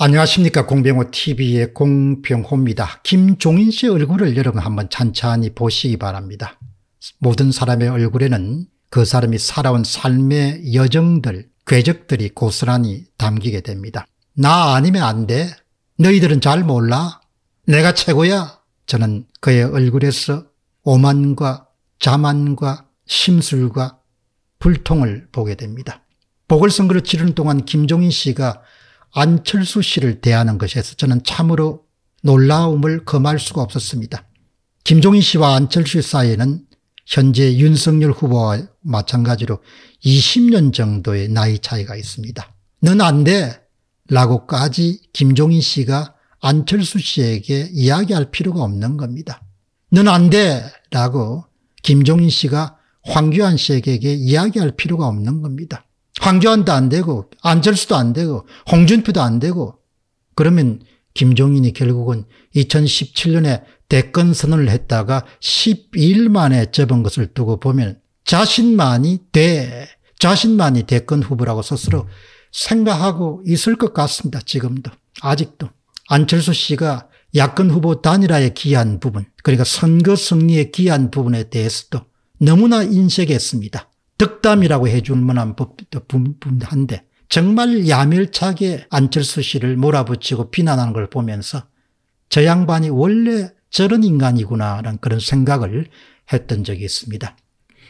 안녕하십니까 공병호 tv의 공병호입니다. 김종인 씨 얼굴을 여러분 한번 찬찬히 보시기 바랍니다. 모든 사람의 얼굴에는 그 사람이 살아온 삶의 여정들, 궤적들이 고스란히 담기게 됩니다. 나 아니면 안 돼. 너희들은 잘 몰라. 내가 최고야. 저는 그의 얼굴에서 오만과 자만과 심술과 불통을 보게 됩니다. 보궐선거를 치르는 동안 김종인 씨가 안철수 씨를 대하는 것에서 저는 참으로 놀라움을 금할 수가 없었습니다. 김종인 씨와 안철수 사이에는 현재 윤석열 후보와 마찬가지로 20년 정도의 나이 차이가 있습니다. 넌 안 돼! 라고까지 김종인 씨가 안철수 씨에게 이야기할 필요가 없는 겁니다. 넌 안 돼! 라고 김종인 씨가 황교안 씨에게 이야기할 필요가 없는 겁니다. 황교안도 안 되고 안철수도 안 되고 홍준표도 안 되고 그러면 김종인이 결국은 2017년에 대권 선언을 했다가 12일 만에 접은 것을 두고 보면 자신만이 대 자신만이 대권 후보라고 스스로 생각하고 있을 것 같습니다. 지금도 아직도 안철수 씨가 야권 후보 단일화에 기여한 부분 그러니까 선거 승리에 기여한 부분에 대해서도 너무나 인색했습니다. 덕담이라고 해줄 만한 법도 분한데 분 정말 야멸차게 안철수 씨를 몰아붙이고 비난하는 걸 보면서 저 양반이 원래 저런 인간이구나라는 그런 생각을 했던 적이 있습니다.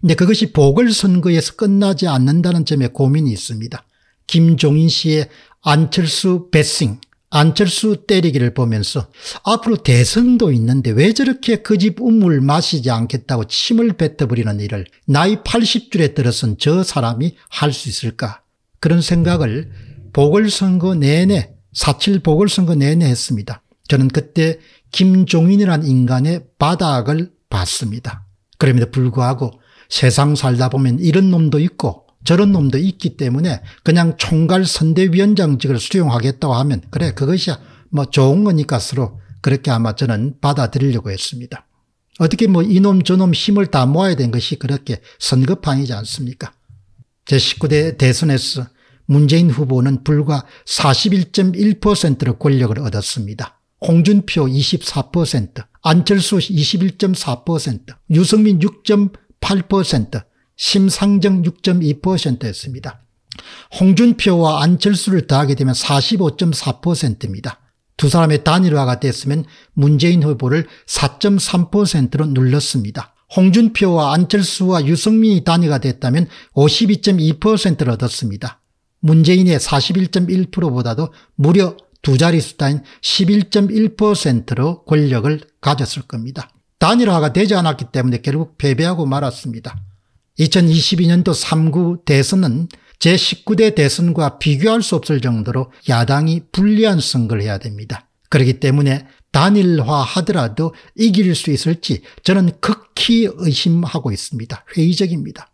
근데 그것이 보궐선거에서 끝나지 않는다는 점에 고민이 있습니다. 김종인 씨의 안철수 배싱 안철수 때리기를 보면서 앞으로 대선도 있는데 왜 저렇게 그 집 우물 마시지 않겠다고 침을 뱉어버리는 일을 나이 80줄에 들어선 저 사람이 할 수 있을까 그런 생각을 보궐선거 내내 사칠 보궐선거 내내 했습니다. 저는 그때 김종인이란 인간의 바닥을 봤습니다. 그럼에도 불구하고 세상 살다 보면 이런 놈도 있고 저런 놈도 있기 때문에 그냥 총괄 선대위원장직을 수용하겠다고 하면 그래 그것이 뭐 좋은 거니까 서로 그렇게 아마 저는 받아들이려고 했습니다. 어떻게 뭐 이놈 저놈 힘을 다 모아야 된 것이 그렇게 선거판이지 않습니까? 제19대 대선에서 문재인 후보는 불과 41.1%로 권력을 얻었습니다. 홍준표 24%, 안철수 21.4%, 유승민 6.8%, 심상정 6.2%였습니다. 홍준표와 안철수를 더하게 되면 45.4%입니다. 두 사람의 단일화가 됐으면 문재인 후보를 4.3%로 눌렀습니다. 홍준표와 안철수와 유승민이 단위가 됐다면 52.2%를 얻었습니다. 문재인의 41.1%보다도 무려 두 자릿수 단인 11.1%로 권력을 가졌을 겁니다. 단일화가 되지 않았기 때문에 결국 패배하고 말았습니다. 2022년도 3구 대선은 제19대 대선과 비교할 수 없을 정도로 야당이 불리한 선거를 해야 됩니다. 그렇기 때문에 단일화하더라도 이길 수 있을지 저는 극히 의심하고 있습니다. 회의적입니다.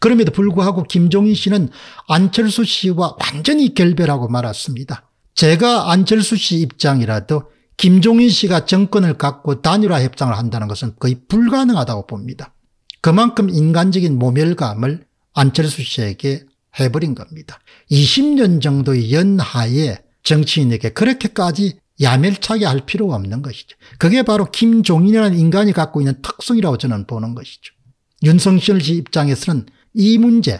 그럼에도 불구하고 김종인 씨는 안철수 씨와 완전히 결별하고 말았습니다. 제가 안철수 씨 입장이라도 김종인 씨가 정권을 갖고 단일화 협상을 한다는 것은 거의 불가능하다고 봅니다. 그만큼 인간적인 모멸감을 안철수 씨에게 해버린 겁니다. 20년 정도의 연하에 정치인에게 그렇게까지 야멸차게 할 필요가 없는 것이죠. 그게 바로 김종인이라는 인간이 갖고 있는 특성이라고 저는 보는 것이죠. 윤성실 씨 입장에서는 이 문제를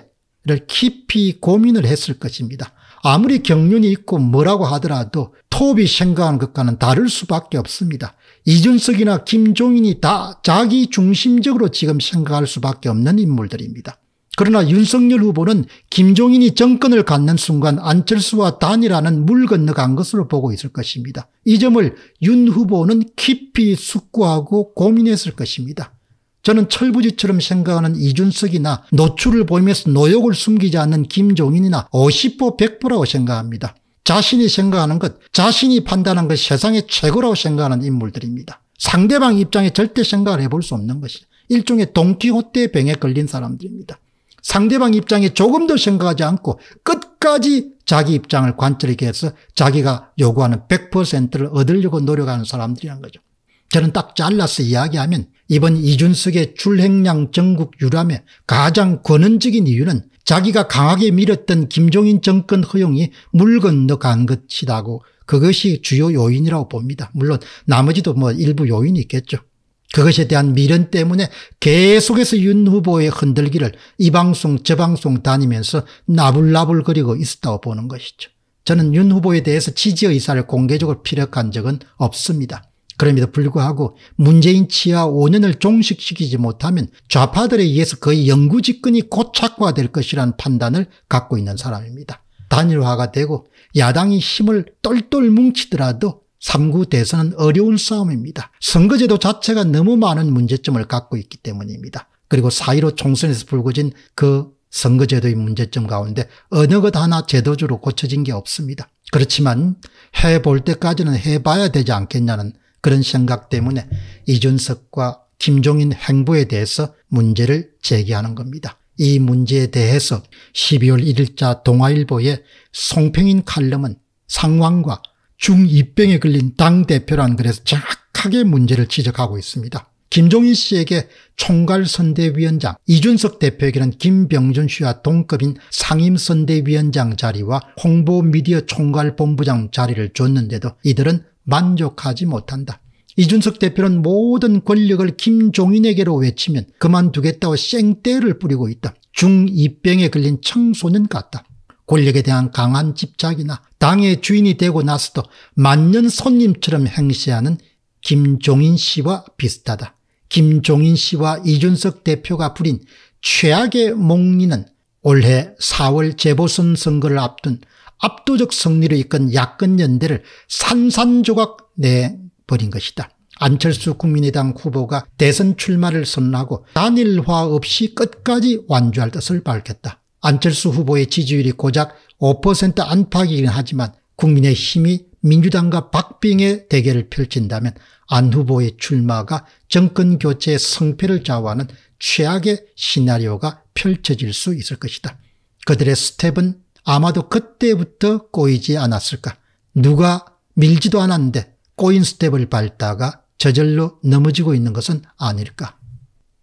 깊이 고민을 했을 것입니다. 아무리 경륜이 있고 뭐라고 하더라도 톱이 생각하는 것과는 다를 수밖에 없습니다. 이준석이나 김종인이 다 자기 중심적으로 지금 생각할 수밖에 없는 인물들입니다. 그러나 윤석열 후보는 김종인이 정권을 갖는 순간 안철수와 단이라는 물 건너간 것으로 보고 있을 것입니다. 이 점을 윤 후보는 깊이 숙고하고 고민했을 것입니다. 저는 철부지처럼 생각하는 이준석이나 노출을 보이면서 노역을 숨기지 않는 김종인이나 50보 100보라고 생각합니다. 자신이 생각하는 것, 자신이 판단한 것이 세상의 최고라고 생각하는 인물들입니다. 상대방 입장에 절대 생각을 해볼 수 없는 것이 일종의 동키호테 병에 걸린 사람들입니다. 상대방 입장에 조금도 생각하지 않고 끝까지 자기 입장을 관철하게 해서 자기가 요구하는 100%를 얻으려고 노력하는 사람들이란 거죠. 저는 딱 잘라서 이야기하면 이번 이준석의 출행량 전국 유람의 가장 권원적인 이유는 자기가 강하게 밀었던 김종인 정권 허용이 물 건너간 것이라고 그것이 주요 요인이라고 봅니다. 물론 나머지도 뭐 일부 요인이 있겠죠. 그것에 대한 미련 때문에 계속해서 윤 후보의 흔들기를 이 방송 저 방송 다니면서 나불나불거리고 있었다고 보는 것이죠. 저는 윤 후보에 대해서 지지 의사를 공개적으로 피력한 적은 없습니다. 그럼에도 불구하고 문재인 치하 5년을 종식시키지 못하면 좌파들에 의해서 거의 영구집권이 고착화될 것이라는 판단을 갖고 있는 사람입니다. 단일화가 되고 야당이 힘을 똘똘 뭉치더라도 3구 대선은 어려운 싸움입니다. 선거제도 자체가 너무 많은 문제점을 갖고 있기 때문입니다. 그리고 4.15 총선에서 불거진 그 선거제도의 문제점 가운데 어느 것 하나 제도적으로 고쳐진 게 없습니다. 그렇지만 해 볼 때까지는 해봐야 되지 않겠냐는 그런 생각 때문에 이준석과 김종인 행보에 대해서 문제를 제기하는 겁니다. 이 문제에 대해서 12월 1일자 동아일보의 송평인 칼럼은 상황과 중2병에 걸린 당대표라는 글에서 정확하게 문제를 지적하고 있습니다. 김종인 씨에게 총괄선대위원장, 이준석 대표에게는 김병준 씨와 동급인 상임선대위원장 자리와 홍보미디어 총괄본부장 자리를 줬는데도 이들은 만족하지 못한다. 이준석 대표는 모든 권력을 김종인에게로 외치면 그만두겠다고 생떼를 뿌리고 있다. 중이병에 걸린 청소년 같다. 권력에 대한 강한 집착이나 당의 주인이 되고 나서도 만년 손님처럼 행세하는 김종인 씨와 비슷하다. 김종인 씨와 이준석 대표가 부린 최악의 목리는 올해 4월 재보선 선거를 앞둔 압도적 승리를 이끈 야권 연대를 산산조각 내버린 것이다. 안철수 국민의당 후보가 대선 출마를 선언하고 단일화 없이 끝까지 완주할 뜻을 밝혔다. 안철수 후보의 지지율이 고작 5% 안팎이긴 하지만 국민의힘이 민주당과 박빙의 대결을 펼친다면 안 후보의 출마가 정권교체의 성패를 좌우하는 최악의 시나리오가 펼쳐질 수 있을 것이다. 그들의 스텝은 아마도 그때부터 꼬이지 않았을까. 누가 밀지도 않았는데 꼬인 스텝을 밟다가 저절로 넘어지고 있는 것은 아닐까.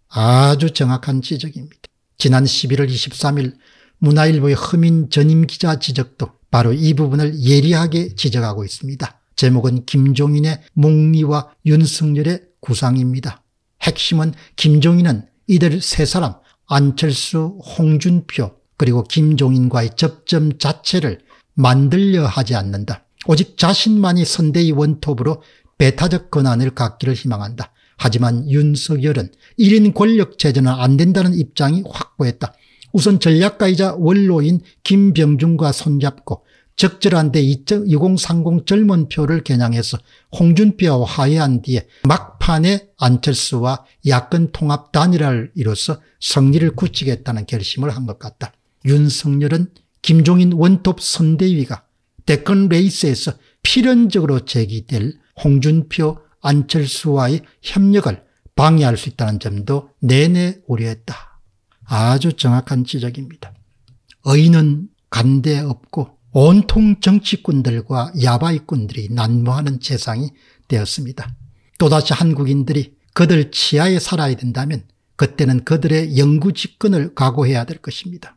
아주 정확한 지적입니다. 지난 11월 23일 문화일보의 허민 전임 기자 지적도 바로 이 부분을 예리하게 지적하고 있습니다. 제목은 김종인의 몽리와 윤석열의 구상입니다. 핵심은 김종인은 이들 세 사람 안철수, 홍준표, 그리고 김종인과의 접점 자체를 만들려 하지 않는다. 오직 자신만이 선대의 원톱으로 배타적 권한을 갖기를 희망한다. 하지만 윤석열은 1인 권력체제는 안 된다는 입장이 확고했다. 우선 전략가이자 원로인 김병준과 손잡고 적절한데 2030 젊은 표를 겨냥해서 홍준표와 화해한 뒤에 막판에 안철수와 야권 통합 단일화를 이뤄서 승리를 굳히겠다는 결심을 한 것 같다. 윤석열은 김종인 원톱 선대위가 대권 레이스에서 필연적으로 제기될 홍준표 안철수와의 협력을 방해할 수 있다는 점도 내내 우려했다. 아주 정확한 지적입니다. 의인은 간대 없고 온통 정치꾼들과 야바이꾼들이 난무하는 세상이 되었습니다. 또다시 한국인들이 그들 치하에 살아야 된다면 그때는 그들의 영구 집권을 각오해야 될 것입니다.